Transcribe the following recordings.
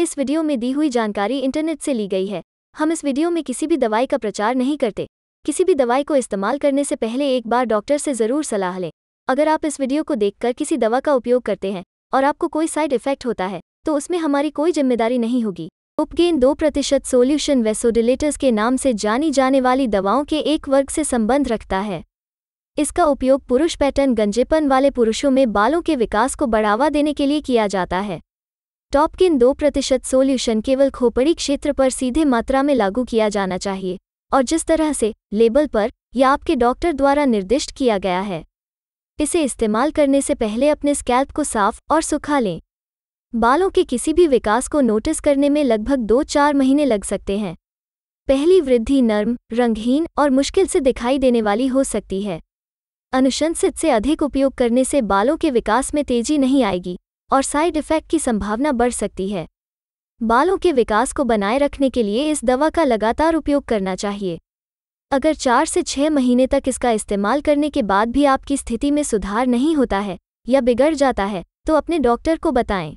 इस वीडियो में दी हुई जानकारी इंटरनेट से ली गई है हम इस वीडियो में किसी भी दवाई का प्रचार नहीं करते किसी भी दवाई को इस्तेमाल करने से पहले एक बार डॉक्टर से ज़रूर सलाह लें अगर आप इस वीडियो को देखकर किसी दवा का उपयोग करते हैं और आपको कोई साइड इफेक्ट होता है तो उसमें हमारी कोई जिम्मेदारी नहीं होगी उपगेन दो प्रतिशत सोल्यूशन वेसोडिलेटर्स के नाम से जानी जाने वाली दवाओं के एक वर्ग से संबंध रखता है इसका उपयोग पुरुष पैटर्न गंजेपन वाले पुरुषों में बालों के विकास को बढ़ावा देने के लिए किया जाता है टॉपकिन दो प्रतिशत सोल्यूशन केवल खोपड़ी क्षेत्र पर सीधे मात्रा में लागू किया जाना चाहिए और जिस तरह से लेबल पर या आपके डॉक्टर द्वारा निर्दिष्ट किया गया है इसे इस्तेमाल करने से पहले अपने स्कैल्प को साफ और सुखा लें बालों के किसी भी विकास को नोटिस करने में लगभग दो चार महीने लग सकते हैं पहली वृद्धि नर्म रंगहीन और मुश्किल से दिखाई देने वाली हो सकती है अनुशंसित से अधिक उपयोग करने से बालों के विकास में तेजी नहीं आएगी और साइड इफ़ेक्ट की संभावना बढ़ सकती है बालों के विकास को बनाए रखने के लिए इस दवा का लगातार उपयोग करना चाहिए अगर चार से छह महीने तक इसका इस्तेमाल करने के बाद भी आपकी स्थिति में सुधार नहीं होता है या बिगड़ जाता है तो अपने डॉक्टर को बताएं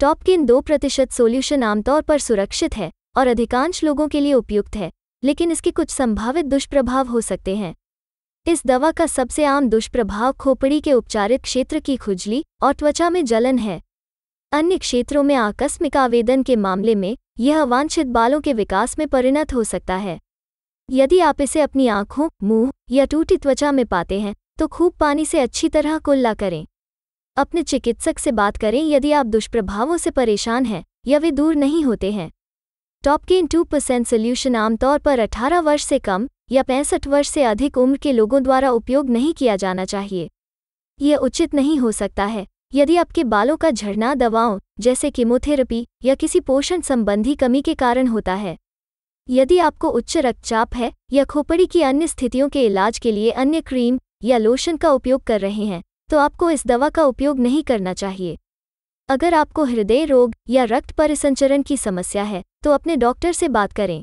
टॉपकिन दो प्रतिशत सोल्यूशन आमतौर पर सुरक्षित है और अधिकांश लोगों के लिए उपयुक्त है लेकिन इसके कुछ संभावित दुष्प्रभाव हो सकते हैं इस दवा का सबसे आम दुष्प्रभाव खोपड़ी के उपचारित क्षेत्र की खुजली और त्वचा में जलन है अन्य क्षेत्रों में आकस्मिक आवेदन के मामले में यह अवांछित बालों के विकास में परिणत हो सकता है यदि आप इसे अपनी आंखों मुंह या टूटी त्वचा में पाते हैं तो खूब पानी से अच्छी तरह कुल्ला करें अपने चिकित्सक से बात करें यदि आप दुष्प्रभावों से परेशान हैं या वे दूर नहीं होते हैं टॉपकेन टू परसेंट सोल्यूशन आमतौर पर 18 वर्ष से कम या पैंसठ वर्ष से अधिक उम्र के लोगों द्वारा उपयोग नहीं किया जाना चाहिए यह उचित नहीं हो सकता है यदि आपके बालों का झड़ना दवाओं जैसे कीमोथेरेपी या किसी पोषण संबंधी कमी के कारण होता है यदि आपको उच्च रक्तचाप है या खोपड़ी की अन्य स्थितियों के इलाज के लिए अन्य क्रीम या लोशन का उपयोग कर रहे हैं तो आपको इस दवा का उपयोग नहीं करना चाहिए अगर आपको हृदय रोग या रक्त परिसंचरण की समस्या है तो अपने डॉक्टर से बात करें